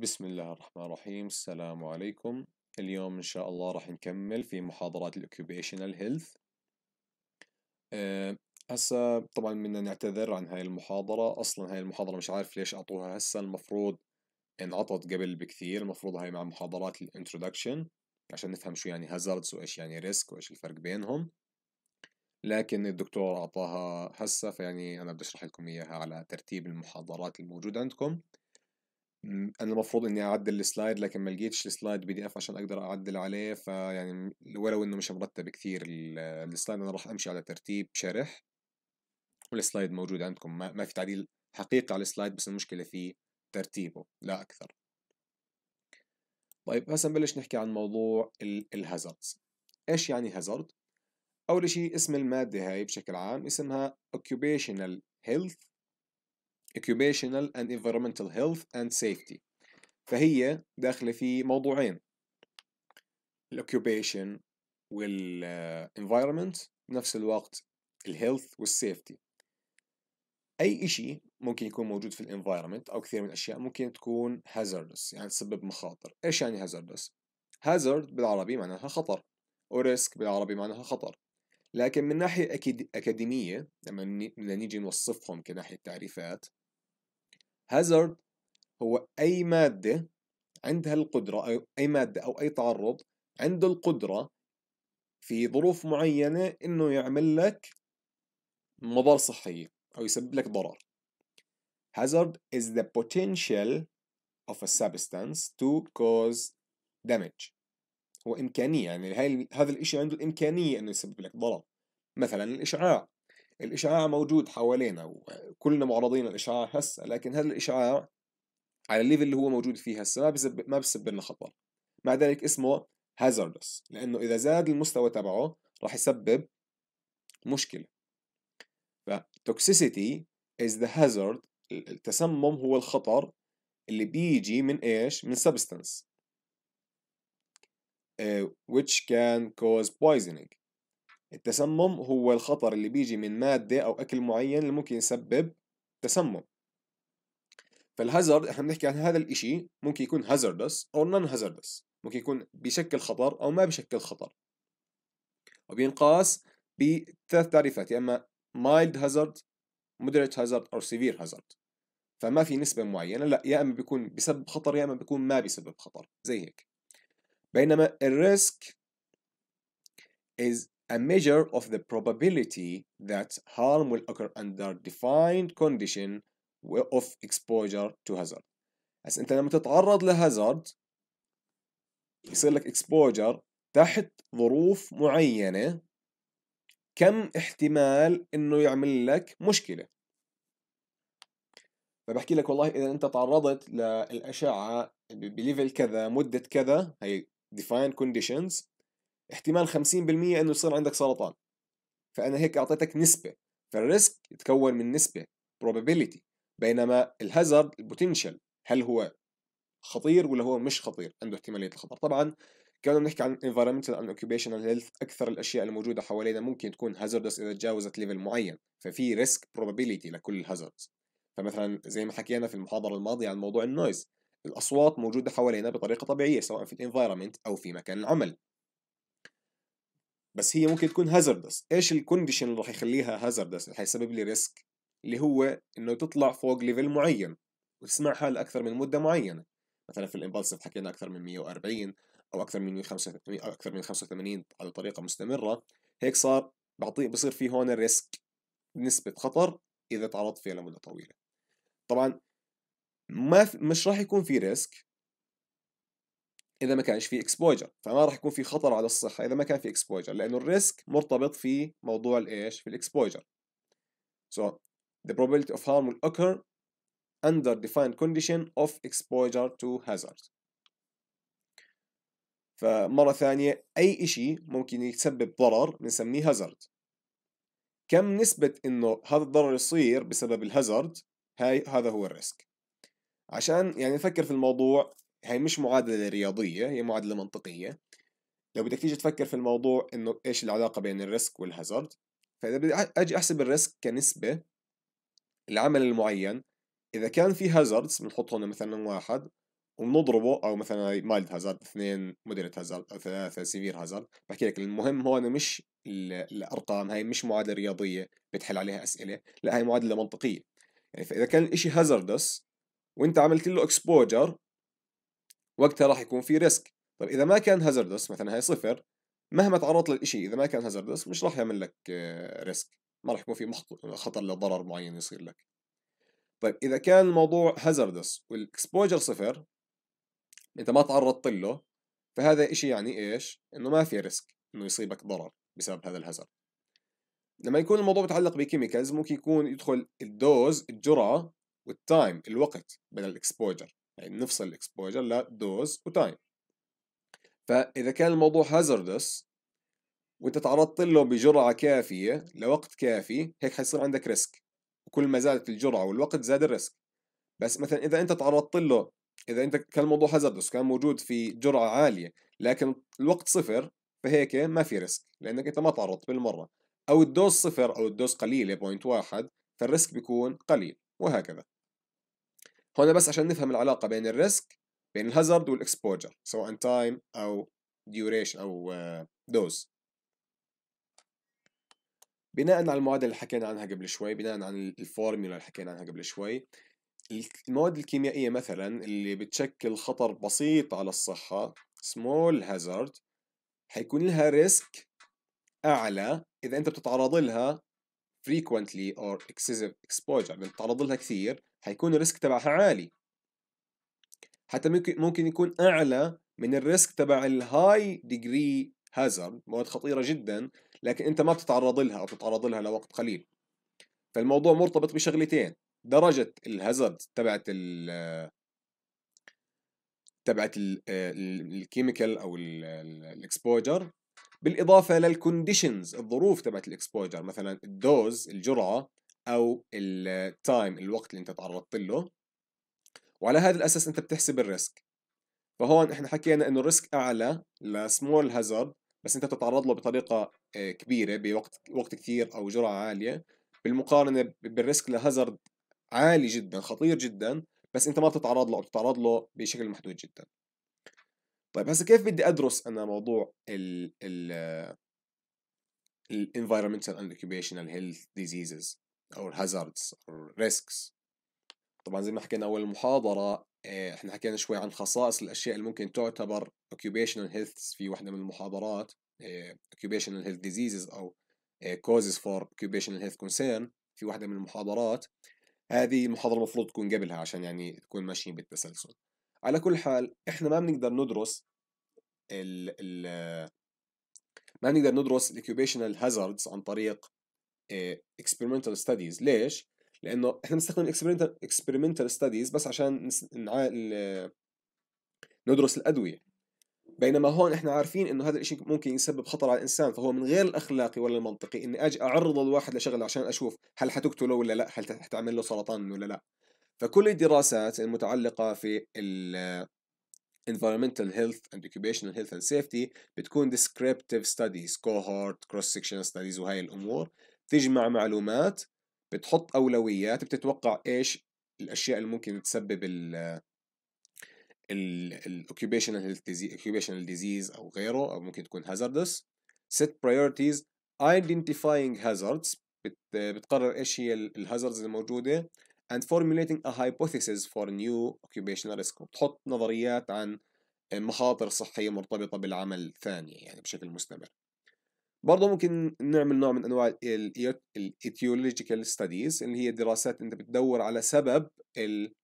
بسم الله الرحمن الرحيم السلام عليكم اليوم إن شاء الله راح نكمل في محاضرات الأوكيوبيشنال آه، هيلث هسا طبعا بدنا نعتذر عن هاي المحاضرة أصلا هاي المحاضرة مش عارف ليش أعطوها هسا المفروض انعطت قبل بكثير المفروض هاي مع محاضرات الانترودكشن عشان نفهم شو يعني هازاردز وإيش يعني ريسك وإيش الفرق بينهم لكن الدكتور أعطاها هسا فيعني أنا بدي أشرح لكم إياها على ترتيب المحاضرات الموجودة عندكم امم، انا المفروض اني اعدل السلايد لكن ما لقيتش السلايد بي دي اف عشان اقدر اعدل عليه فيعني ولو انه مش مرتب كثير السلايد انا راح امشي على ترتيب شرح والسلايد موجود عندكم ما في تعديل حقيقي على السلايد بس المشكله في ترتيبه لا اكثر طيب هسه نبلش نحكي عن موضوع الهازاردز ايش يعني هازارد اول شيء اسم الماده هاي بشكل عام اسمها occupational health occupational and environmental health and safety فهي داخلة في موضوعين وال environment بنفس الوقت health وال safety اي اشي ممكن يكون موجود في الانفايرمنت او كثير من الاشياء ممكن تكون hazardous يعني تسبب مخاطر ايش يعني hazardous hazard بالعربي معناها خطر وريسك بالعربي معناها خطر لكن من ناحية أكاديمية لما بدنا نيجي نوصفهم كناحية تعريفات هازارد هو أي مادة عندها القدرة أو أي مادة أو أي تعرض عنده القدرة في ظروف معينة إنه يعمل لك مضار صحية أو يسبب لك ضرر Hazard is the potential of a substance to cause damage هو إمكانية يعني هذا الإشي عنده الإمكانية إنه يسبب لك ضرر مثلا الإشعاع الإشعاع موجود حوالينا وكلنا معرضين للإشعاع هسه لكن هذا الإشعاع على الليفل اللي هو موجود فيه هسه ما بيسبب ما بسبب لنا خطر مع ذلك اسمه هازاردس لأنه إذا زاد المستوى تبعه راح يسبب مشكلة فتوكسيسيتي is the hazard التسمم هو الخطر اللي بيجي من ايش؟ من substance uh, which can cause poisoning التسمم هو الخطر اللي بيجي من مادة أو أكل معين اللي ممكن يسبب تسمم فالهازارد احنا بنحكي عن هذا الإشي ممكن يكون هازاردس أو نون هازاردس ممكن يكون بشكل خطر أو ما بشكل خطر وبينقاس بثلاث تعريفات يا إما mild hazard moderate hazard أو severe hazard فما في نسبة معينة لا يا إما بيكون بسبب خطر يا إما بيكون ما بسبب خطر زي هيك بينما الريسك is a measure of the probability that harm will occur under defined condition of exposure to hazard هسه انت لما تتعرض لهازارد يصير لك exposure تحت ظروف معينة كم احتمال انه يعمل لك مشكلة فبحكي لك والله اذا انت تعرضت للاشعة بليفل كذا مدة كذا هي defined conditions احتمال 50% انه يصير عندك سرطان فانا هيك اعطيتك نسبه فالريسك يتكون من نسبه probability بينما الهازارد البوتنشال هل هو خطير ولا هو مش خطير عنده احتماليه الخطر طبعا كنا بنحكي عن environmental and occupational health اكثر الاشياء الموجوده حوالينا ممكن تكون hazardous اذا تجاوزت ليفل معين ففي ريسك probability لكل الهازاردز فمثلا زي ما حكينا في المحاضره الماضيه عن موضوع النويز الاصوات موجوده حوالينا بطريقه طبيعيه سواء في الانفايرمنت او في مكان العمل بس هي ممكن تكون هازاردس ايش الكونديشن اللي راح يخليها هازاردس اللي حيسبب لي ريسك اللي هو انه تطلع فوق ليفل معين وتسمعها لاكثر من مده معينه مثلا في الامبالسيف حكينا اكثر من 140 او اكثر من 185 او اكثر من 85 على طريقه مستمره هيك صار بعطي بصير في هون ريسك نسبه خطر اذا تعرضت فيها لمده طويله طبعا ما مش راح يكون في ريسك اذا ما كانش في اكسبوجر فما راح يكون في خطر على الصحه اذا ما كان في اكسبوجر لانه الريسك مرتبط في موضوع الايش في الاكسبوجر so the probability of harm will occur under defined condition of exposure to hazard فمرة ثانية أي إشي ممكن يسبب ضرر بنسميه هازارد كم نسبة إنه هذا الضرر يصير بسبب الهازارد هاي هذا هو الريسك عشان يعني نفكر في الموضوع هي مش معادلة رياضية هي معادلة منطقية لو بدك تيجي تفكر في الموضوع انه ايش العلاقة بين الريسك والهازارد فاذا بدي اجي احسب الريسك كنسبة العمل المعين اذا كان في هازاردز بنحط هون مثلا واحد وبنضربه او مثلا مايلد هازارد اثنين مودريت هازارد او ثلاثه سيفير هازارد بحكي لك المهم هون مش الارقام هاي مش معادله رياضيه بتحل عليها اسئله لا هاي معادله منطقيه يعني فاذا كان الاشي هازاردس وانت عملت له اكسبوجر وقتها راح يكون في ريسك طيب اذا ما كان هازاردوس مثلا هاي صفر مهما تعرضت للإشي اذا ما كان هازاردوس مش راح يعمل لك آه، ريسك ما راح يكون في خطر لضرر معين يصير لك طيب اذا كان الموضوع هازاردوس والاكسبوجر صفر انت ما تعرضت له فهذا إشي يعني ايش انه ما في ريسك انه يصيبك ضرر بسبب هذا الهازارد لما يكون الموضوع متعلق بكيميكالز ممكن يكون يدخل الدوز الجرعه والتايم الوقت بين الاكسبوجر يعني نفصل الاكسبوجر لدوز وتايم فاذا كان الموضوع هازاردس وانت تعرضت له بجرعه كافيه لوقت كافي هيك حيصير عندك ريسك وكل ما زادت الجرعه والوقت زاد الريسك بس مثلا اذا انت تعرضت له اذا انت كان الموضوع هازاردس كان موجود في جرعه عاليه لكن الوقت صفر فهيك ما في ريسك لانك انت ما تعرضت بالمره او الدوز صفر او الدوز قليله بوينت واحد فالريسك بيكون قليل وهكذا هون بس عشان نفهم العلاقه بين الريسك بين الهازارد والاكسبوجر سواء تايم او ديوريشن او دوز آه، بناء على المعادله اللي حكينا عنها قبل شوي بناء عن الفورميلا اللي حكينا عنها قبل شوي المواد الكيميائيه مثلا اللي بتشكل خطر بسيط على الصحه سمول هازارد حيكون لها ريسك اعلى اذا انت بتتعرض لها frequently or excessive exposure يعني بتتعرض لها كثير هيكون الريسك تبعها عالي حتى ممكن ممكن يكون اعلى من الريسك تبع الهاي ديجري هازارد مواد خطيره جدا لكن انت ما بتتعرض لها او بتتعرض لها لوقت قليل فالموضوع مرتبط بشغلتين درجه الهازارد تبعت ال تبعت الكيميكال او الاكسبوجر بالاضافه للكونديشنز الظروف تبعت الاكسبوجر مثلا الدوز الجرعه او التايم الوقت اللي انت تعرضت له وعلى هذا الاساس انت بتحسب الريسك فهون احنا حكينا انه الريسك اعلى لسمول هازارد بس انت بتتعرض له بطريقه آه، كبيره بوقت وقت كثير او جرعه عاليه بالمقارنه بالريسك لهازارد عالي جدا خطير جدا بس انت ما بتتعرض له او بتتعرض له بشكل محدود جدا طيب هسه كيف بدي ادرس انا موضوع ال ال environmental and occupational health diseases او الهازاردز او الريسكس طبعا زي ما حكينا اول المحاضره آه، احنا حكينا شوي عن خصائص الاشياء اللي ممكن تعتبر occupational health في واحده من المحاضرات آه، occupational health diseases او آه، causes for occupational health concern في واحده من المحاضرات هذه المحاضره المفروض تكون قبلها عشان يعني تكون ماشيين بالتسلسل على كل حال احنا ما بنقدر ندرس ال ال ما بنقدر ندرس الاكيوبيشنال هازاردز عن طريق اكسبيرمنتال آه، ستاديز ليش؟ لانه احنا بنستخدم الاكسبيرمنتال اكسبيرمنتال ستاديز بس عشان ندرس الادويه بينما هون احنا عارفين انه هذا الشيء ممكن يسبب خطر على الانسان فهو من غير الاخلاقي ولا المنطقي اني اجي اعرض الواحد لشغله عشان اشوف هل حتقتله ولا لا هل حتعمل له سرطان ولا لا فكل الدراسات المتعلقه في ال environmental health and occupational health and safety بتكون descriptive studies cohort cross sectional studies وهاي الامور تجمع معلومات بتحط اولويات بتتوقع ايش الاشياء اللي ممكن تسبب ال الاوكيبيشنال اوكيوبيشنال ديزيز او غيره او ممكن تكون hazardous set priorities identifying hazards بت بتقرر ايش هي الهازاردز الموجوده and formulating a hypothesis for new occupational risk وبتحط نظريات عن مخاطر صحيه مرتبطه بالعمل ثانيه يعني بشكل مستمر برضه ممكن نعمل نوع من انواع الايتيولوجيكال ستاديز اللي هي دراسات انت بتدور على سبب ال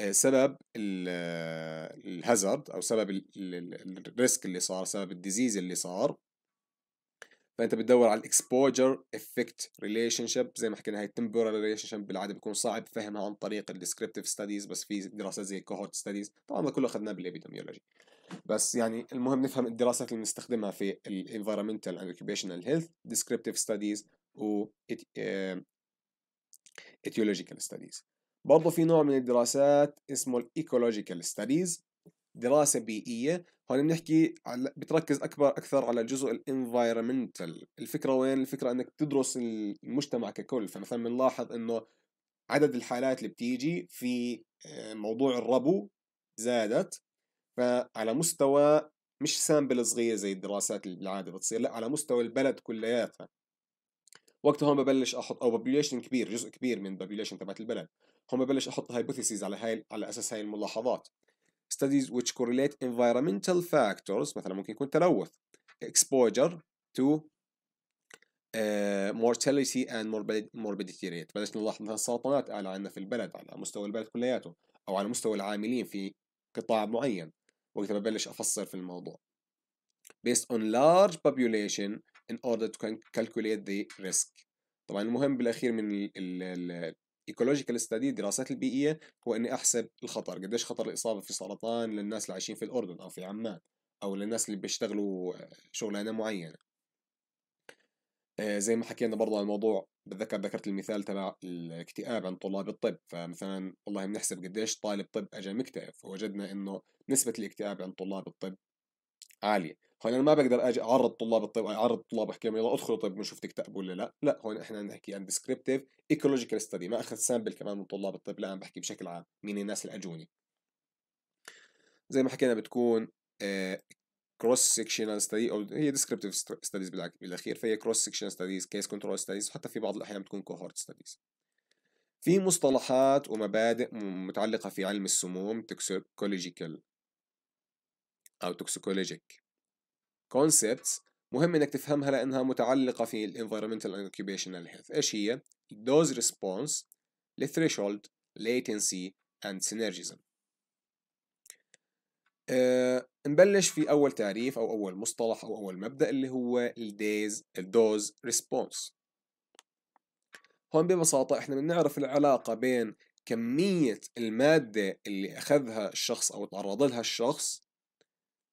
آه، سبب آه، الهازارد او سبب الريسك اللي صار سبب الديزيز اللي صار فانت بتدور على الاكسبوجر افكت ريليشن شيب زي ما حكينا هاي التمبورال ريليشن شيب بالعاده بيكون صعب فهمها عن طريق الديسكريبتيف ستاديز بس في دراسات زي كوهورت ستاديز طبعا ده كله اخذناه بالابيديميولوجي بس يعني المهم نفهم الدراسات اللي بنستخدمها في ال environmental and occupational health descriptive studies و etiological studies برضه في نوع من الدراسات اسمه الايكولوجيكال ستاديز دراسة بيئية هون بنحكي بتركز أكبر أكثر على الجزء الانفايرمنتال الفكرة وين؟ الفكرة أنك تدرس المجتمع ككل فمثلا بنلاحظ أنه عدد الحالات اللي بتيجي في موضوع الربو زادت فعلى مستوى مش سامبل صغير زي الدراسات اللي بالعاده بتصير لا على مستوى البلد كلياتها وقتها هون ببلش احط او بوبيوليشن كبير جزء كبير من البوبيوليشن تبعت البلد هون ببلش احط هايبوثيسيز على هاي على اساس هاي الملاحظات studies which correlate environmental factors مثلا ممكن يكون تلوث exposure to uh, mortality and morbidity rate بلشنا نلاحظ مثلا السرطانات اعلى عندنا في البلد على مستوى البلد كلياته او على مستوى العاملين في قطاع معين وقتها ببلش أفسر في الموضوع based on large population in order to calculate the risk طبعا المهم بالاخير من الايكولوجيكال ستادي الدراسات البيئيه e هو اني احسب الخطر قديش خطر الاصابه في سرطان للناس اللي عايشين في الاردن او في عمان او للناس اللي بيشتغلوا آه، شغلانه معينه آه، زي ما حكينا برضه عن الموضوع بتذكر ذكرت المثال تبع الاكتئاب عند طلاب الطب فمثلا والله بنحسب قديش طالب طب اجى مكتئب فوجدنا انه نسبة الاكتئاب عند طلاب الطب عالية هون انا ما بقدر اجي اعرض طلاب الطب اعرض طلاب احكي لهم يلا ادخلوا طب بنشوف تكتئبوا ولا لا لا هون احنا نحكي عن ديسكريبتيف ايكولوجيكال ستدي ما اخذ سامبل كمان من طلاب الطب لا انا بحكي بشكل عام مين الناس اللي اجوني زي ما حكينا بتكون آه، كروس سيكشنال ستادي او هي ديسكريبتيف ستاديز بالاخير فهي كروس سيكشنال ستاديز كيس كنترول ستاديز وحتى في بعض الاحيان بتكون كوهورت ستاديز في مصطلحات ومبادئ متعلقة في علم السموم توكسيكولوجيكال أو توكسيكولوجيك كونسبتس مهم إنك تفهمها لأنها متعلقة في ال اوكيبيشنال هيلث إيش هي؟ دوز ريسبونس threshold ليتنسي اند سينرجيزم أه نبلش في أول تعريف أو أول مصطلح أو أول مبدأ اللي هو الديز الدوز ريسبونس هون ببساطة إحنا بنعرف العلاقة بين كمية المادة اللي أخذها الشخص أو تعرض لها الشخص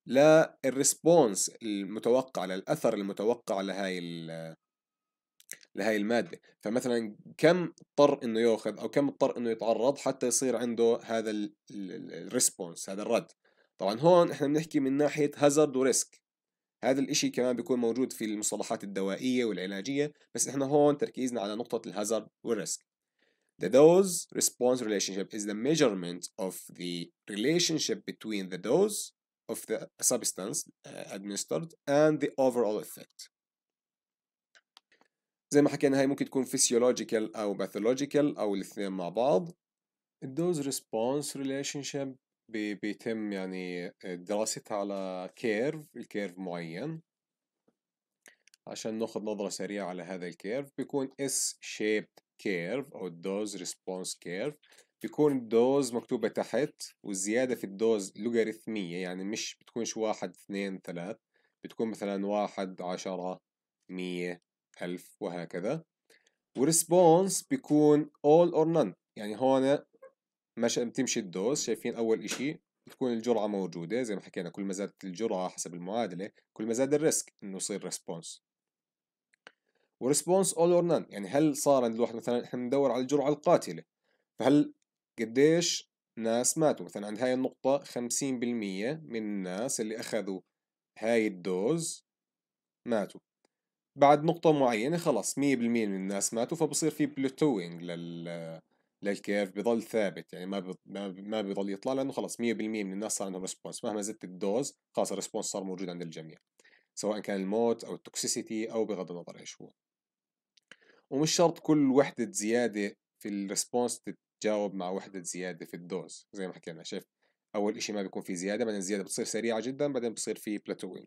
للريسبونس المتوقع للأثر المتوقع لهاي لهاي المادة فمثلا كم اضطر انه ياخذ او كم اضطر انه يتعرض حتى يصير عنده هذا الريسبونس هذا الرد طبعا هون احنا بنحكي من ناحية هازارد وريسك هذا الاشي كمان بيكون موجود في المصطلحات الدوائية والعلاجية بس احنا هون تركيزنا على نقطة الهازارد والريسك The dose response relationship is the measurement of the relationship between the dose of the substance administered and the overall effect. زي ما حكينا هاي ممكن تكون physiological أو pathological أو الاثنين مع بعض. The dose response relationship بي بيتم يعني آه، دراستها على كيرف الكيرف معين عشان ناخذ نظرة سريعة على هذا الكيرف بيكون اس شيب كيرف أو الدوز ريسبونس كيرف بيكون الدوز مكتوبة تحت والزيادة في الدوز لوغاريتميه يعني مش بتكونش واحد اثنين ثلاث بتكون مثلا واحد عشرة مية ألف وهكذا وريسبونس بيكون all or none يعني هون مش تمشي الدوز شايفين أول إشي بتكون الجرعة موجودة زي ما حكينا كل ما زادت الجرعة حسب المعادلة كل ما زاد الريسك إنه يصير ريسبونس وريسبونس اول اور نان يعني هل صار عند الواحد مثلا احنا بندور على الجرعه القاتله فهل قديش ناس ماتوا مثلا عند هاي النقطه 50% من الناس اللي اخذوا هاي الدوز ماتوا بعد نقطه معينه خلاص 100% من الناس ماتوا فبصير في بلوتوينج لل للكيرف بضل ثابت يعني ما ما بيضل يطلع لانه خلص 100% من الناس صار عندهم ريسبونس مهما زدت الدوز خلص الريسبونس صار موجود عند الجميع سواء كان الموت او التوكسيسيتي او بغض النظر ايش هو ومش شرط كل وحدة زيادة في الريسبونس تتجاوب مع وحدة زيادة في الدوز زي ما حكينا شايف أول إشي ما بيكون في زيادة بعدين الزيادة بتصير سريعة جدا بعدين بتصير في بلاتوينج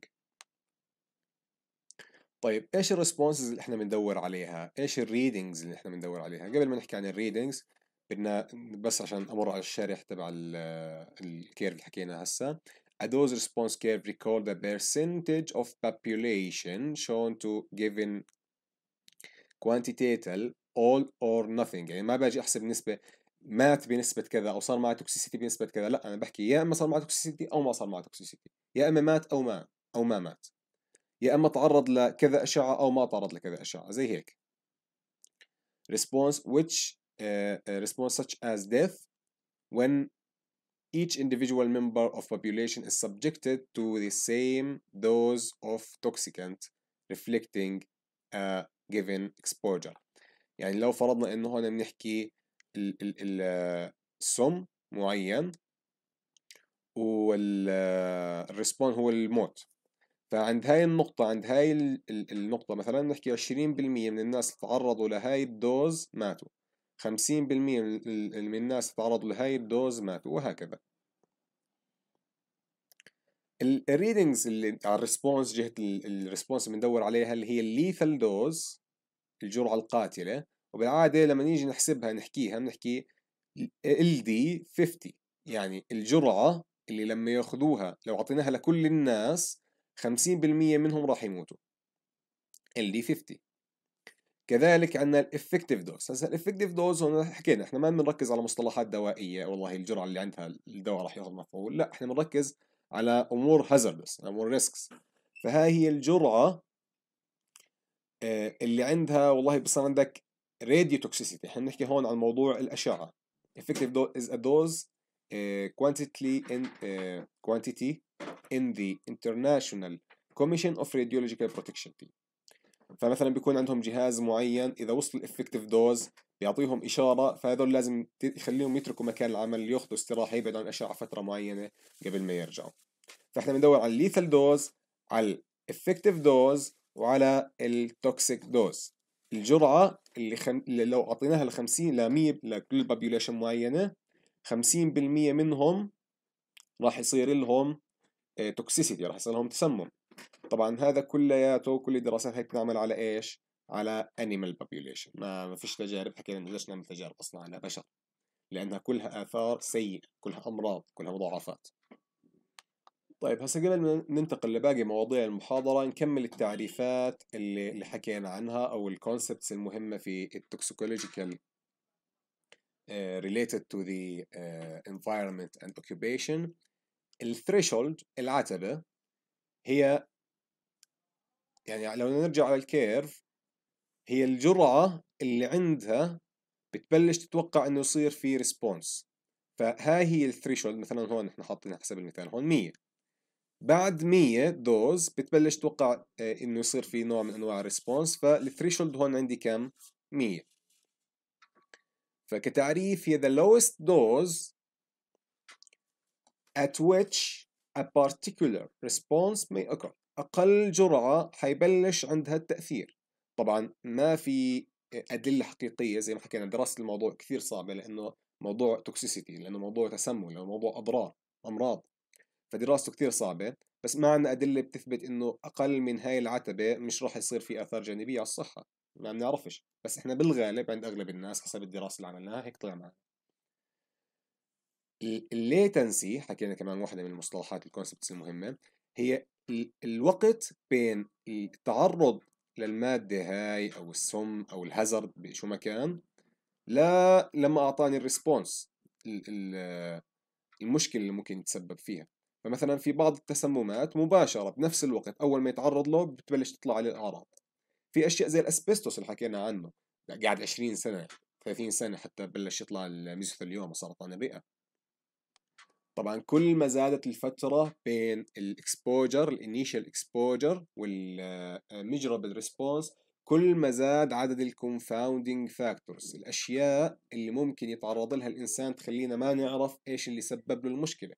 طيب ايش الريسبونسز اللي احنا بندور عليها؟ ايش الريدنجز اللي احنا بندور عليها؟ قبل ما نحكي عن الريدنجز بدنا بس عشان امر على الشارح تبع الكيرف اللي حكيناه هسه A dose response curve record the percentage of population shown to given quantitative all or nothing يعني ما باجي احسب نسبه مات بنسبة كذا أو صار معه توكسيسيتي بنسبة كذا لا أنا بحكي يا إما صار معه توكسيسيتي أو ما صار معه توكسيسيتي يا إما مات أو ما أو ما مات يا إما تعرض لكذا أشعة أو ما تعرض لكذا أشعة زي هيك response which response such as death when each individual member of population is subjected to the same dose of toxicant reflecting a given exposure يعني لو فرضنا انه هون بنحكي السم معين والريسبون هو الموت فعند هاي النقطة عند هاي النقطة مثلا نحكي 20% من الناس تعرضوا لهاي الدوز ماتوا 50% من الناس تعرضوا لهاي الدوز ماتوا وهكذا الريدنجز اللي على الريسبونس جهه الريسبونس اللي بندور عليها اللي هي الليثل دوز الجرعه القاتله وبالعاده لما نيجي نحسبها نحكيها بنحكي ال دي 50 يعني الجرعه اللي لما ياخذوها لو اعطيناها لكل الناس 50% منهم راح يموتوا ال دي 50 كذلك عندنا الافكتيف دوز هسه الافكتيف دوز هون حكينا احنا ما بنركز على مصطلحات دوائيه والله الجرعه اللي عندها الدواء راح ياخذ مفعول لا احنا بنركز على امور هازاردس امور ريسكس فهاي هي الجرعه آه، اللي عندها والله بصير عندك راديو توكسيسيتي احنا بنحكي هون عن موضوع الاشعه effective dose is a dose uh, quantity in uh, quantity in the International Commission of Radiological Protection فمثلا بيكون عندهم جهاز معين اذا وصل الافكتيف دوز بيعطيهم اشاره فهذول لازم يخليهم يتركوا مكان العمل ياخذوا استراحه يبعدوا عن الاشعه فتره معينه قبل ما يرجعوا فاحنا بندور على الليثال دوز على الافكتيف دوز وعلى التوكسيك دوز الجرعه اللي, خم... اللي لو اعطيناها ل 50 ل 100 لكل بابيوليشن معينه 50% منهم راح يصير لهم توكسيسيتي آه، راح يصير لهم تسمم طبعا هذا كلياته كل الدراسات هي بتنعمل على ايش على animal population ما ما فيش تجارب حكينا انه نعمل تجارب اصلا على بشر لانها كلها اثار سيئه كلها امراض كلها مضاعفات طيب هسه قبل ما ننتقل لباقي مواضيع المحاضرة نكمل التعريفات اللي, اللي حكينا عنها أو الكونسبتس المهمة في التوكسيكولوجيكال ريليتد تو ذا انفايرمنت اند اوكيبيشن الثريشولد العتبة هي يعني لو نرجع على الكيرف هي الجرعة اللي عندها بتبلش تتوقع انه يصير في ريسبونس فهاي هي الثريشولد مثلا هون احنا حاطين حسب المثال هون 100 بعد 100 دوز بتبلش توقع آه، انه يصير في نوع من انواع الريسبونس فالثريشولد هون عندي كم 100 فكتعريف هي the lowest dose at which a particular response may occur أقل جرعة حيبلش عندها التأثير طبعا ما في أدلة حقيقية زي ما حكينا دراسة الموضوع كثير صعبة لأنه موضوع توكسيسيتي لأنه موضوع تسمم لأنه موضوع أضرار أمراض فدراسته كثير صعبة بس ما عندنا أدلة بتثبت إنه أقل من هاي العتبة مش راح يصير في آثار جانبية على الصحة ما بنعرفش بس إحنا بالغالب عند أغلب الناس حسب الدراسة اللي عملناها هيك طلع معنا الليتنسي حكينا كمان واحدة من المصطلحات الكونسبتس المهمة هي الوقت بين التعرض للمادة هاي أو السم أو الهزرد بشو ما كان لا لما أعطاني الريسبونس المشكلة اللي ممكن يتسبب فيها فمثلا في بعض التسممات مباشرة بنفس الوقت أول ما يتعرض له بتبلش تطلع عليه الأعراض في أشياء زي الأسبستوس اللي حكينا عنه قاعد 20 سنة 30 سنة حتى بلش يطلع الميزوثيليوم وسرطان الرئة طبعا كل ما زادت الفترة بين الاكسبوجر الانيشال اكسبوجر والميجرابل ريسبونس كل ما زاد عدد الكونفاوندينج فاكتورز الاشياء اللي ممكن يتعرض لها الانسان تخلينا ما نعرف ايش اللي سبب له المشكله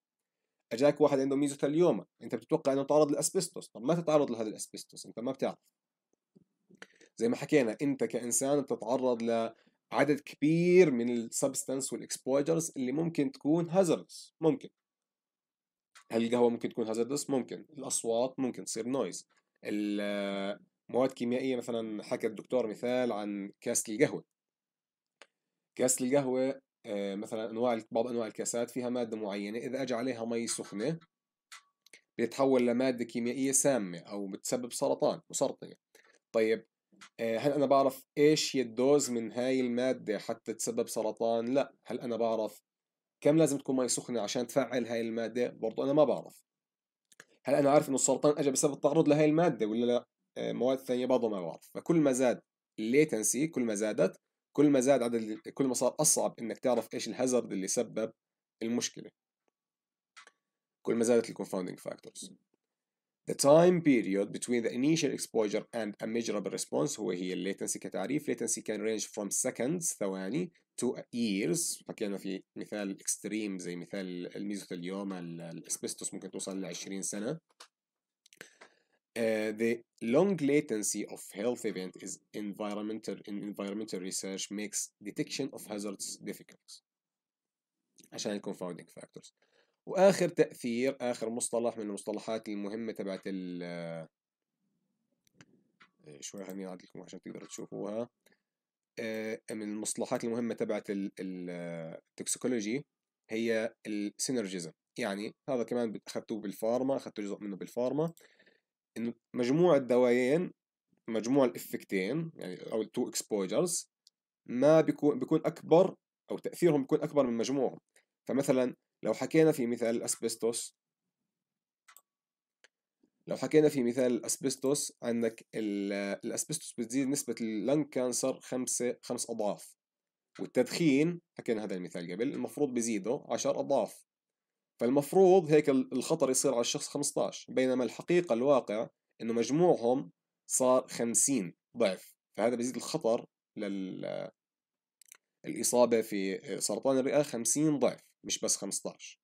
اجاك واحد عنده ميزوثيليوما انت بتتوقع انه تعرض للاسبستوس طب ما تتعرض لهذا الاسبستوس انت ما بتعرف زي ما حكينا انت كانسان بتتعرض ل عدد كبير من السبستانس والاكسبوجرز اللي ممكن تكون هازردس ممكن هل القهوة ممكن تكون هازردس؟ ممكن الأصوات ممكن تصير نويز المواد آه، كيميائية مثلا حكى الدكتور مثال عن كاسة القهوة كاسة القهوة آه، مثلا انواع بعض انواع الكاسات فيها ماده معينه اذا اجى عليها مي سخنه بيتحول لماده كيميائيه سامه او بتسبب سرطان مسرطنه طيب آه، هل انا بعرف ايش هي الدوز من هاي الماده حتى تسبب سرطان لا هل انا بعرف كم لازم تكون مي سخنه عشان تفعل هاي الماده برضو انا ما بعرف هل انا عارف انه السرطان اجى بسبب التعرض لهي الماده ولا لا آه، مواد ثانيه برضه ما بعرف فكل ما زاد الليتنسي كل ما زادت كل ما زاد عدد كل ما صار اصعب انك تعرف ايش الهازارد اللي سبب المشكله كل ما زادت الكونفاوندينج فاكتورز The time period between the initial exposure and a measurable response هو هي latency, كتعريف latency can range from seconds ثواني to years حكينا في مثال extreme زي مثال الميزوثيليوم الاسبستوس ممكن توصل ل 20 سنة Uh, the long latency of health event is environmental in environmental research makes detection of hazards difficult عشان confounding factors واخر تاثير اخر مصطلح من المصطلحات المهمه تبعت ال آه، شوي خليني اعطي لكم عشان تقدروا تشوفوها آه، من المصطلحات المهمه تبعت التوكسيكولوجي هي السينرجيزم يعني هذا كمان اخذته بالفارما اخذته جزء منه بالفارما انه مجموع الدوايين مجموع الافكتين يعني او التو اكسبوجرز ما بيكون بيكون اكبر او تاثيرهم بيكون اكبر من مجموعهم فمثلا لو حكينا في مثال الأسبستوس لو حكينا في مثال الأسبستوس عندك الأسبستوس بتزيد نسبة اللنج كانسر خمسة خمس أضعاف والتدخين حكينا هذا المثال قبل المفروض بزيده عشر أضعاف فالمفروض هيك الخطر يصير على الشخص 15 بينما الحقيقة الواقع إنه مجموعهم صار 50 ضعف فهذا بزيد الخطر لل الإصابة في سرطان الرئة 50 ضعف مش بس 15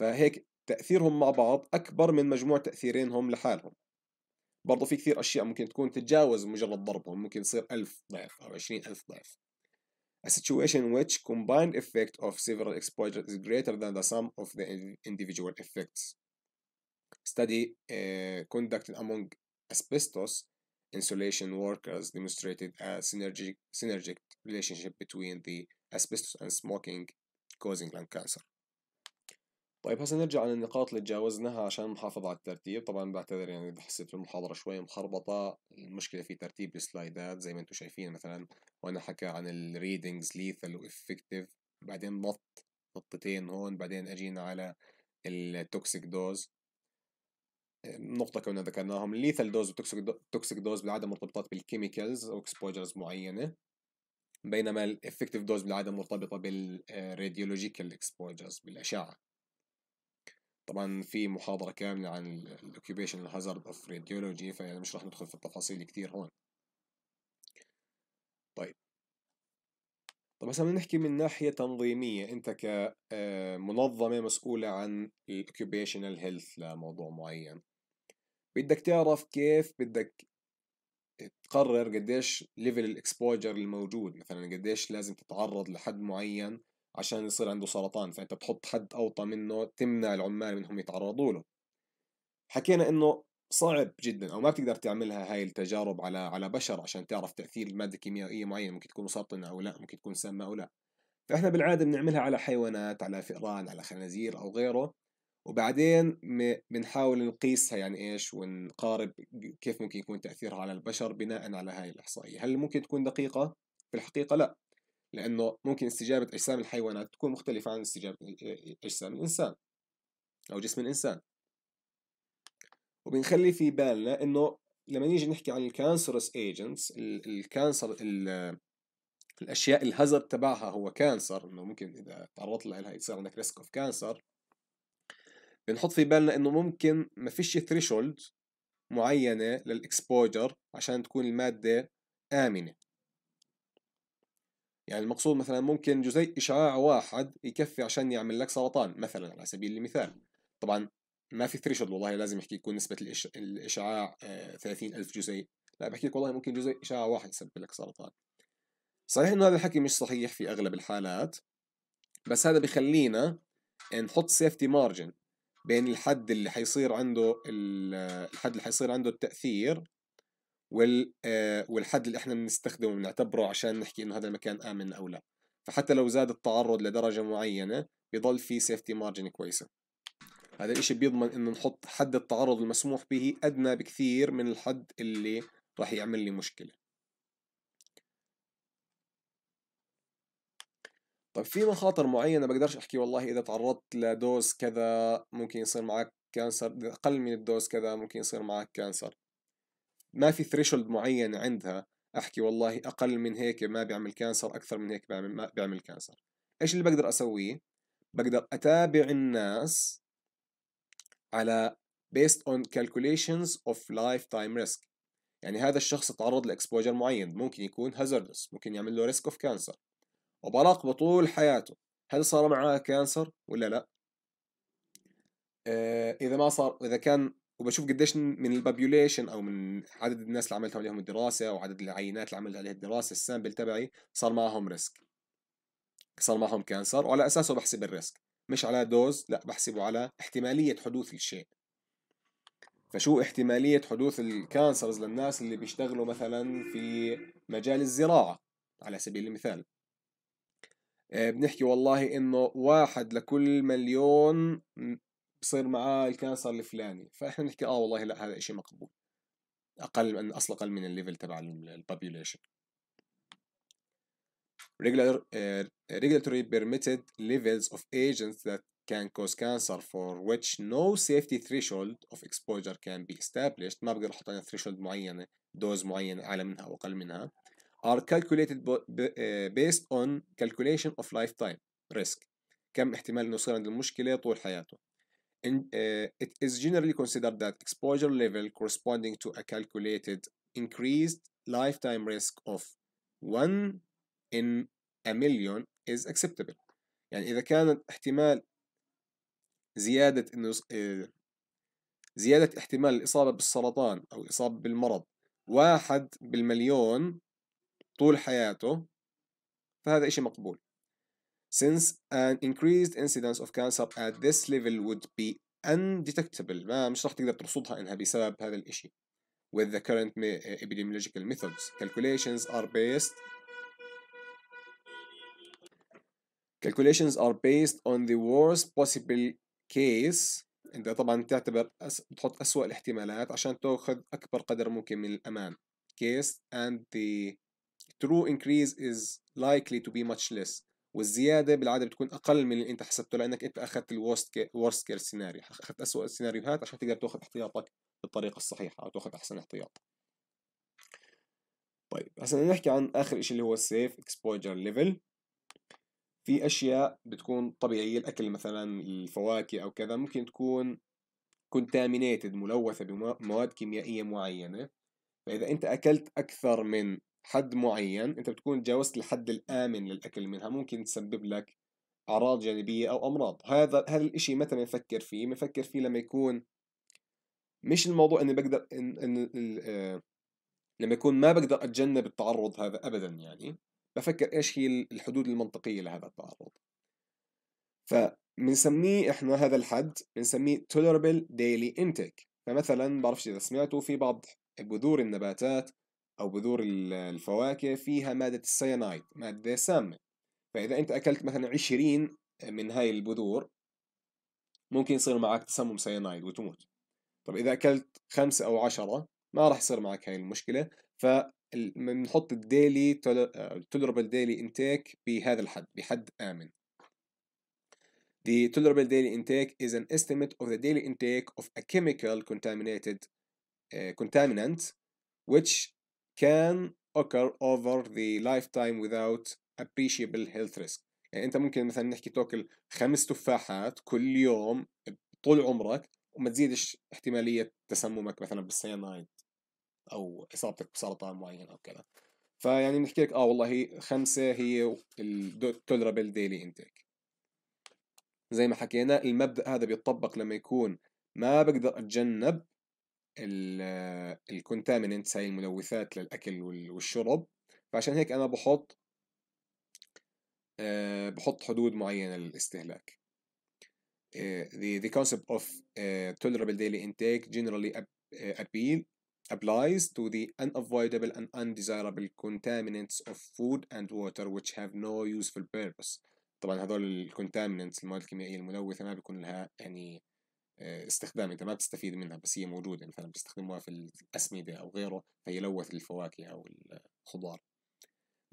فهيك تأثيرهم مع بعض أكبر من مجموع تأثيرينهم لحالهم برضه في كثير أشياء ممكن تكون تتجاوز مجرد ضربهم ممكن يصير ألف ضعف أو عشرين ألف ضعف A situation which combined effect of several exposures is greater than the sum of the individual effects. Study uh, conducted among asbestos insulation workers demonstrated a synergic, synergic relationship between the asbestos and smoking causing lung cancer طيب هسه نرجع على النقاط اللي تجاوزناها عشان نحافظ على الترتيب طبعا بعتذر يعني اذا حسيت المحاضره شوي مخربطه المشكله في ترتيب السلايدات زي ما انتم شايفين مثلا وانا حكى عن الريدنجز ليثل وافكتيف بعدين نط نقطتين هون بعدين اجينا على التوكسيك دوز نقطة كنا ذكرناهم الليثل دوز والتوكسيك دوز بالعادة مرتبطات بالكيميكالز أو اكسبوجرز معينة بينما الافكتيف دوز بالعاده مرتبطه بالراديولوجيكال اكسبوجرز آه، بالاشعه طبعا في محاضرة كاملة عن الاوكيوبيشن هازارد اوف راديولوجي فيعني مش راح ندخل في التفاصيل كتير هون طيب طب هسه نحكي من ناحية تنظيمية انت كمنظمة آه، مسؤولة عن الاوكيبيشنال هيلث لموضوع معين بدك تعرف كيف بدك تقرر قديش ليفل الاكسبوجر الموجود مثلا قديش لازم تتعرض لحد معين عشان يصير عنده سرطان فانت بتحط حد اوطى منه تمنع العمال منهم يتعرضوا له حكينا انه صعب جدا او ما بتقدر تعملها هاي التجارب على على بشر عشان تعرف تاثير الماده كيميائيه معينه ممكن تكون مسرطنه او لا ممكن تكون سامه او لا فاحنا بالعاده بنعملها على حيوانات على فئران على خنازير او غيره وبعدين بنحاول نقيسها يعني ايش ونقارب كيف ممكن يكون تاثيرها على البشر بناء على هاي الاحصائيه هل ممكن تكون دقيقه في الحقيقه لا لانه ممكن استجابه اجسام الحيوانات تكون مختلفه عن استجابه اجسام الانسان او جسم الانسان وبنخلي في بالنا انه لما نيجي نحكي عن الكانسرس ايجنتس الكانسر الاشياء الهزر تبعها هو كانسر انه ممكن اذا تعرضت لها يصير عندك ريسك اوف كانسر بنحط في بالنا انه ممكن ما فيش ثريشولد معينة للإكسبوجر عشان تكون المادة آمنة يعني المقصود مثلا ممكن جزيء إشعاع واحد يكفي عشان يعمل لك سرطان مثلا على سبيل المثال طبعا ما في ثريشولد والله لازم يحكي يكون نسبة الإش... الإشعاع 30 آه، ألف جزيء لا بحكي لك والله ممكن جزيء إشعاع واحد يسبب لك سرطان صحيح إنه هذا الحكي مش صحيح في أغلب الحالات بس هذا بخلينا نحط سيفتي مارجن بين الحد اللي حيصير عنده الحد اللي حيصير عنده التأثير وال آه، والحد اللي احنا بنستخدمه بنعتبره عشان نحكي انه هذا المكان آمن أو لا فحتى لو زاد التعرض لدرجة معينة بضل في سيفتي مارجن كويسة هذا الاشي بيضمن انه نحط حد التعرض المسموح به ادنى بكثير من الحد اللي راح يعمل لي مشكلة طيب في مخاطر معينه بقدرش احكي والله اذا تعرضت لدوز كذا ممكن يصير معك كانسر اذا اقل من الدوز كذا ممكن يصير معك كانسر ما في ثريشولد معين عندها احكي والله اقل من هيك ما بيعمل كانسر اكثر من هيك بيعمل ما بيعمل كانسر ايش اللي بقدر اسويه بقدر اتابع الناس على based on calculations of lifetime risk يعني هذا الشخص تعرض لاكسبوجر معين ممكن يكون hazardous ممكن يعمل له risk of cancer وبراقبة بطول حياته هل صار معاه كانسر ولا لا آه، اذا ما صار اذا كان وبشوف قديش من البابيوليشن او من عدد الناس اللي عملت عليهم الدراسه او عدد العينات اللي عملت عليها الدراسه السامبل تبعي صار معهم ريسك صار معهم كانسر وعلى اساسه بحسب الريسك مش على دوز لا بحسبه على احتماليه حدوث الشيء فشو احتمالية حدوث الكانسرز للناس اللي بيشتغلوا مثلا في مجال الزراعة على سبيل المثال آه، بنحكي والله انه واحد لكل مليون بصير معاه الكانسر الفلاني فاحنا بنحكي اه والله لا هذا شيء مقبول اقل من اصلا اقل من الليفل تبع البوبيوليشن آه، regulatory permitted levels of agents that can cause cancer for which no safety threshold of exposure can be established ما بقدر احط انا threshold معينه دوز معينه اعلى منها او اقل منها are calculated based on calculation of lifetime risk كم احتمال انه يصير عند المشكله طول حياته In, uh, it is generally considered that exposure level corresponding to a calculated increased lifetime risk of one in a million is acceptable يعني إذا كان احتمال زيادة إنه زيادة احتمال الإصابة بالسرطان أو الإصابة بالمرض واحد بالمليون طول حياته فهذا إشي مقبول since an increased incidence of cancer at this level would be undetectable ما مش راح تقدر ترصدها إنها بسبب هذا الإشي with the current epidemiological methods calculations are based calculations are based on the worst possible case انت طبعا تعتبر أس... تحط أسوأ الاحتمالات عشان تاخذ اكبر قدر ممكن من الامان case and the true increase is likely to be much less والزيادة بالعادة بتكون أقل من اللي أنت حسبته لأنك أنت أخذت الورست worst case scenario أخذت أسوأ السيناريوهات عشان تقدر تاخذ احتياطك بالطريقة الصحيحة أو تاخذ أحسن احتياط طيب هسا نحكي عن آخر إشي اللي هو safe exposure level في أشياء بتكون طبيعية الأكل مثلا الفواكه أو كذا ممكن تكون contaminated ملوثة بمواد كيميائية معينة فإذا أنت أكلت أكثر من حد معين انت بتكون تجاوزت الحد الامن للاكل منها ممكن تسبب لك اعراض جانبيه او امراض هذا هذا الاشي متى بنفكر فيه بنفكر فيه لما يكون مش الموضوع اني بقدر إن, إن, إن آه، لما يكون ما بقدر اتجنب التعرض هذا ابدا يعني بفكر ايش هي الحدود المنطقيه لهذا التعرض فبنسميه احنا هذا الحد بنسميه tolerable daily intake فمثلا بعرفش اذا سمعتوا في بعض بذور النباتات أو بذور الفواكه فيها مادة السيانايد مادة سامة فإذا أنت أكلت مثلا عشرين من هاي البذور ممكن يصير معك تسمم سيانايد وتموت طب إذا أكلت خمسة أو عشرة ما راح يصير معك هاي المشكلة فبنحط الديلي آه، tolerable daily intake بهذا الحد بحد آمن The tolerable daily intake is an estimate of the daily intake of a chemical contaminated uh, contaminant which can occur over the lifetime without appreciable health risk يعني انت ممكن مثلا نحكي تاكل خمس تفاحات كل يوم طول عمرك وما تزيدش احتماليه تسممك مثلا بالسيانايد او اصابتك بسرطان معين او كذا فيعني بنحكي لك اه والله هي خمسه هي التولرابل ديلي انتيك زي ما حكينا المبدا هذا بيتطبق لما يكون ما بقدر اتجنب الكونتاميننتس هاي الملوثات للأكل والشرب فعشان هيك أنا بحط بحط حدود معينة للاستهلاك the, the concept of uh, tolerable daily intake generally appeal applies to the unavoidable and undesirable contaminants of food and water which have no useful purpose طبعا هذول الكونتامينتس المواد الكيميائية الملوثة ما بيكون لها يعني استخدامي انت ما بتستفيد منها بس هي موجوده مثلا بيستخدموها في الاسمده او غيره فيلوث الفواكه او الخضار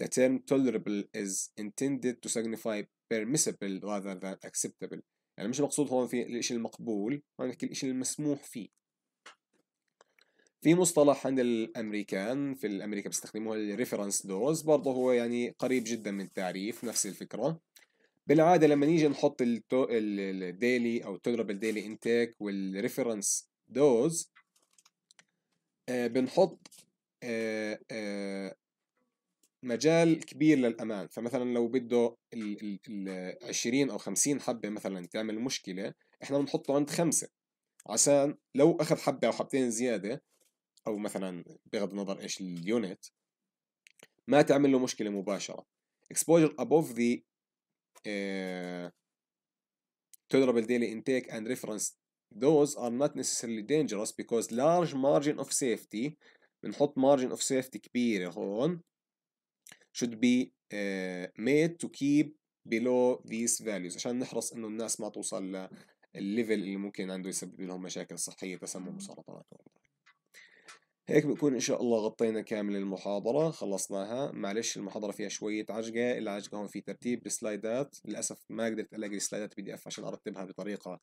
The term tolerable is intended to signify permissible rather than acceptable يعني مش مقصود هون في الشيء المقبول نحكي الشيء المسموح فيه في مصطلح عند الامريكان في الامريكا بيستخدموه الريفرنس دوز برضه هو يعني قريب جدا من التعريف نفس الفكره بالعاده لما نيجي نحط الديلي او التولربل ديلي انتيك والريفرنس دوز بنحط آه، آه، مجال كبير للأمان فمثلا لو بده ال ال 20 أو 50 حبة مثلا تعمل مشكلة إحنا بنحطه عند خمسة عشان لو أخذ حبة أو حبتين زيادة أو مثلا بغض النظر إيش اليونت ما تعمل له مشكلة مباشرة exposure above the tolerable daily intake and reference ذوز are not necessarily dangerous because large margin of safety بنحط margin of safety كبيرة هون should be uh, made to keep below these values عشان نحرص انه الناس ما توصل لليفل اللي ممكن عنده يسبب لهم مشاكل صحية تسمم وسرطانات هيك بكون إن شاء الله غطينا كامل المحاضرة خلصناها معلش المحاضرة فيها شوية عجقة العجقة هون في ترتيب السلايدات للأسف ما قدرت ألاقي السلايدات بي دي إف عشان أرتبها بطريقة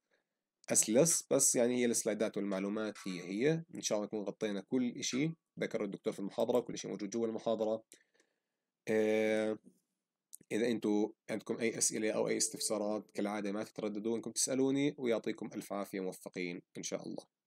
أسلس بس يعني هي السلايدات والمعلومات هي هي إن شاء الله نكون غطينا كل إشي ذكر الدكتور في المحاضرة كل إشي موجود جوا المحاضرة آه، إذا أنتوا عندكم أي أسئلة أو أي استفسارات كالعادة ما تترددوا إنكم تسألوني ويعطيكم ألف عافية موفقين إن شاء الله